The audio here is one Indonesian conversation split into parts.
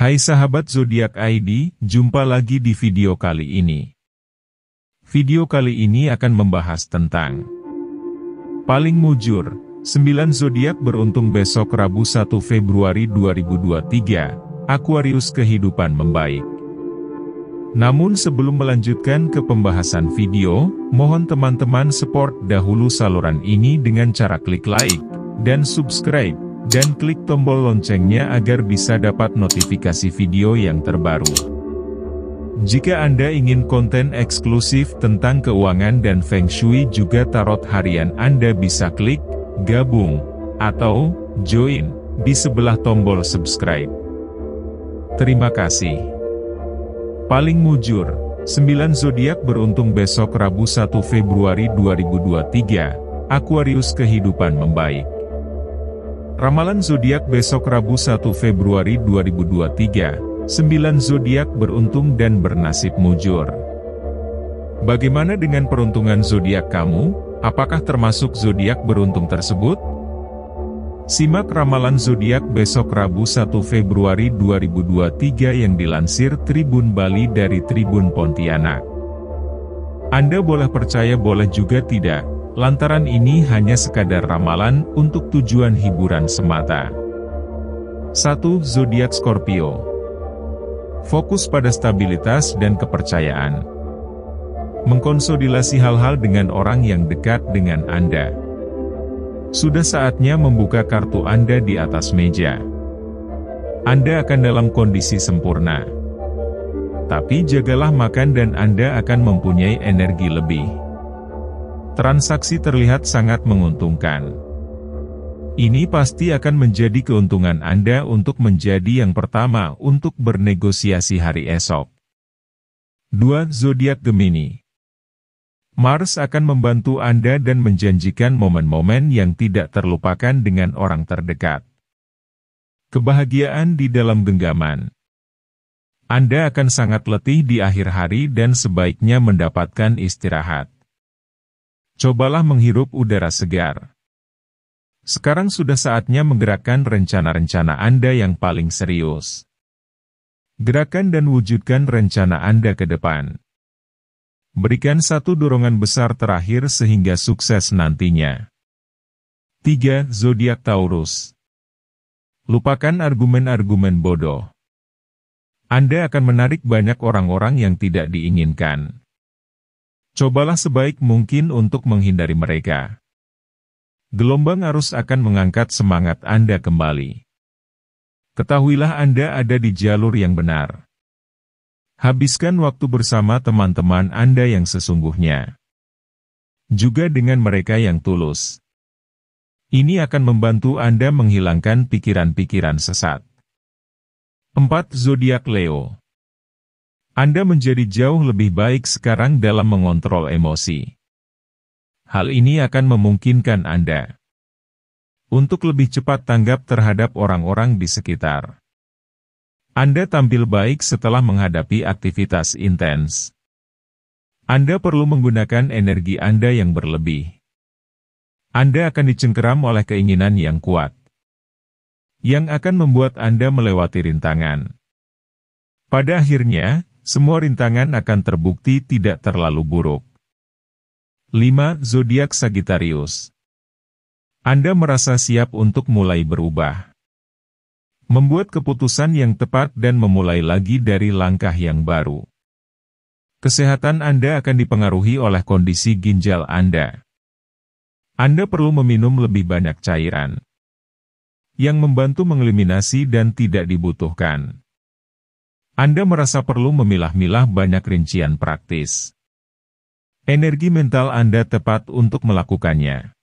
Hai sahabat zodiak ID, jumpa lagi di video kali ini. Video kali ini akan membahas tentang Paling mujur, 9 zodiak beruntung besok Rabu 1 Februari 2023, Aquarius kehidupan membaik. Namun sebelum melanjutkan ke pembahasan video, mohon teman-teman support dahulu saluran ini dengan cara klik like dan subscribe dan klik tombol loncengnya agar bisa dapat notifikasi video yang terbaru. Jika Anda ingin konten eksklusif tentang keuangan dan Feng Shui juga tarot harian Anda bisa klik, gabung, atau, join, di sebelah tombol subscribe. Terima kasih. Paling mujur, 9 zodiak beruntung besok Rabu 1 Februari 2023, Aquarius kehidupan membaik. Ramalan zodiak besok Rabu 1 Februari 2023. 9 zodiak beruntung dan bernasib mujur. Bagaimana dengan peruntungan zodiak kamu? Apakah termasuk zodiak beruntung tersebut? Simak ramalan zodiak besok Rabu 1 Februari 2023 yang dilansir Tribun Bali dari Tribun Pontianak. Anda boleh percaya boleh juga tidak, lantaran ini hanya sekadar ramalan untuk tujuan hiburan semata. 1. Zodiak Scorpio Fokus pada stabilitas dan kepercayaan. Mengkonsolidasi hal-hal dengan orang yang dekat dengan Anda. Sudah saatnya membuka kartu Anda di atas meja. Anda akan dalam kondisi sempurna. Tapi jagalah makan dan Anda akan mempunyai energi lebih transaksi terlihat sangat menguntungkan. Ini pasti akan menjadi keuntungan Anda untuk menjadi yang pertama untuk bernegosiasi hari esok. 2. Zodiak Gemini Mars akan membantu Anda dan menjanjikan momen-momen yang tidak terlupakan dengan orang terdekat. Kebahagiaan di dalam genggaman anda akan sangat letih di akhir hari dan sebaiknya mendapatkan istirahat. Cobalah menghirup udara segar. Sekarang sudah saatnya menggerakkan rencana-rencana Anda yang paling serius. Gerakan dan wujudkan rencana Anda ke depan. Berikan satu dorongan besar terakhir sehingga sukses nantinya. 3. Zodiak Taurus Lupakan argumen-argumen bodoh. Anda akan menarik banyak orang-orang yang tidak diinginkan. Cobalah sebaik mungkin untuk menghindari mereka. Gelombang arus akan mengangkat semangat Anda kembali. Ketahuilah Anda ada di jalur yang benar. Habiskan waktu bersama teman-teman Anda yang sesungguhnya. Juga dengan mereka yang tulus. Ini akan membantu Anda menghilangkan pikiran-pikiran sesat. 4. Zodiak Leo anda menjadi jauh lebih baik sekarang dalam mengontrol emosi. Hal ini akan memungkinkan Anda untuk lebih cepat tanggap terhadap orang-orang di sekitar. Anda tampil baik setelah menghadapi aktivitas intens. Anda perlu menggunakan energi Anda yang berlebih. Anda akan dicengkeram oleh keinginan yang kuat, yang akan membuat Anda melewati rintangan. Pada akhirnya, semua rintangan akan terbukti tidak terlalu buruk. 5. Zodiak Sagittarius Anda merasa siap untuk mulai berubah. Membuat keputusan yang tepat dan memulai lagi dari langkah yang baru. Kesehatan Anda akan dipengaruhi oleh kondisi ginjal Anda. Anda perlu meminum lebih banyak cairan yang membantu mengeliminasi dan tidak dibutuhkan. Anda merasa perlu memilah-milah banyak rincian praktis. Energi mental Anda tepat untuk melakukannya.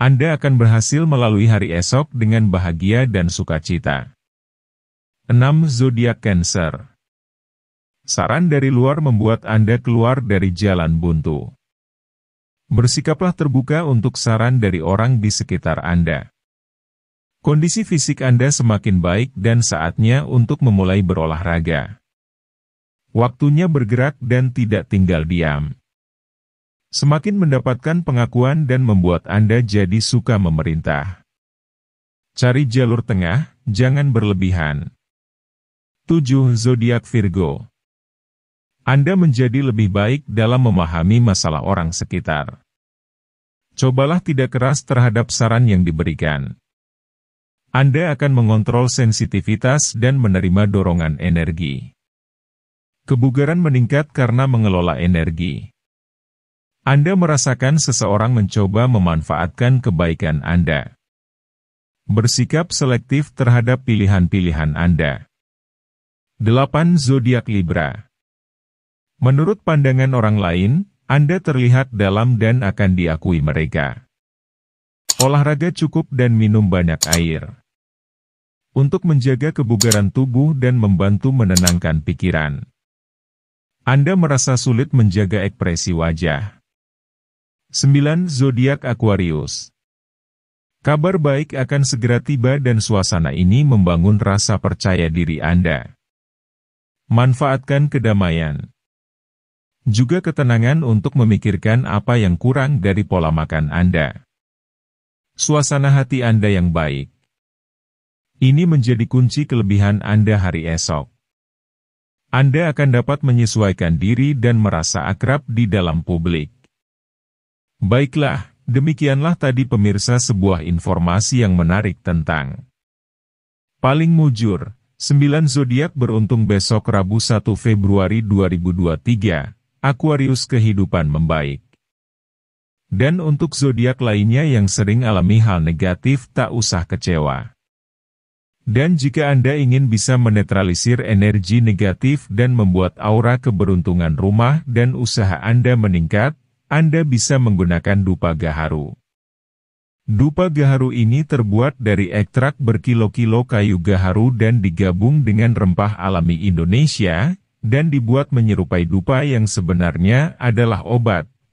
Anda akan berhasil melalui hari esok dengan bahagia dan sukacita. 6. Zodiak Cancer Saran dari luar membuat Anda keluar dari jalan buntu. Bersikaplah terbuka untuk saran dari orang di sekitar Anda. Kondisi fisik Anda semakin baik dan saatnya untuk memulai berolahraga. Waktunya bergerak dan tidak tinggal diam. Semakin mendapatkan pengakuan dan membuat Anda jadi suka memerintah. Cari jalur tengah, jangan berlebihan. 7. Zodiak Virgo Anda menjadi lebih baik dalam memahami masalah orang sekitar. Cobalah tidak keras terhadap saran yang diberikan. Anda akan mengontrol sensitivitas dan menerima dorongan energi. Kebugaran meningkat karena mengelola energi. Anda merasakan seseorang mencoba memanfaatkan kebaikan Anda. Bersikap selektif terhadap pilihan-pilihan Anda. 8. Zodiak Libra Menurut pandangan orang lain, Anda terlihat dalam dan akan diakui mereka. Olahraga cukup dan minum banyak air untuk menjaga kebugaran tubuh dan membantu menenangkan pikiran. Anda merasa sulit menjaga ekspresi wajah. 9. Zodiak Aquarius Kabar baik akan segera tiba dan suasana ini membangun rasa percaya diri Anda. Manfaatkan kedamaian. Juga ketenangan untuk memikirkan apa yang kurang dari pola makan Anda. Suasana hati Anda yang baik ini menjadi kunci kelebihan Anda hari esok. Anda akan dapat menyesuaikan diri dan merasa akrab di dalam publik. Baiklah, demikianlah tadi pemirsa sebuah informasi yang menarik tentang Paling Mujur, 9 zodiak beruntung besok Rabu 1 Februari 2023, Aquarius kehidupan membaik. Dan untuk zodiak lainnya yang sering alami hal negatif tak usah kecewa. Dan jika Anda ingin bisa menetralisir energi negatif dan membuat aura keberuntungan rumah dan usaha Anda meningkat, Anda bisa menggunakan dupa gaharu. Dupa gaharu ini terbuat dari ekstrak berkilo-kilo kayu gaharu dan digabung dengan rempah alami Indonesia, dan dibuat menyerupai dupa yang sebenarnya adalah obat,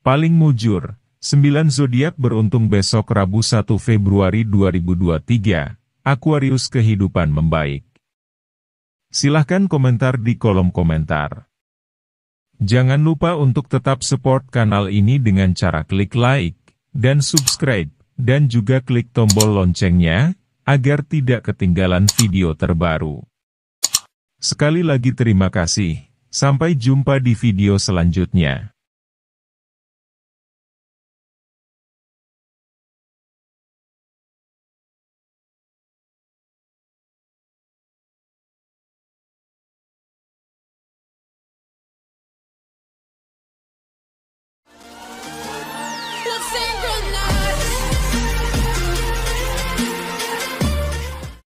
Paling mujur, 9 zodiak beruntung besok Rabu 1 Februari 2023. Aquarius kehidupan membaik. Silahkan komentar di kolom komentar. Jangan lupa untuk tetap support kanal ini dengan cara klik like, dan subscribe, dan juga klik tombol loncengnya, agar tidak ketinggalan video terbaru. Sekali lagi terima kasih, sampai jumpa di video selanjutnya.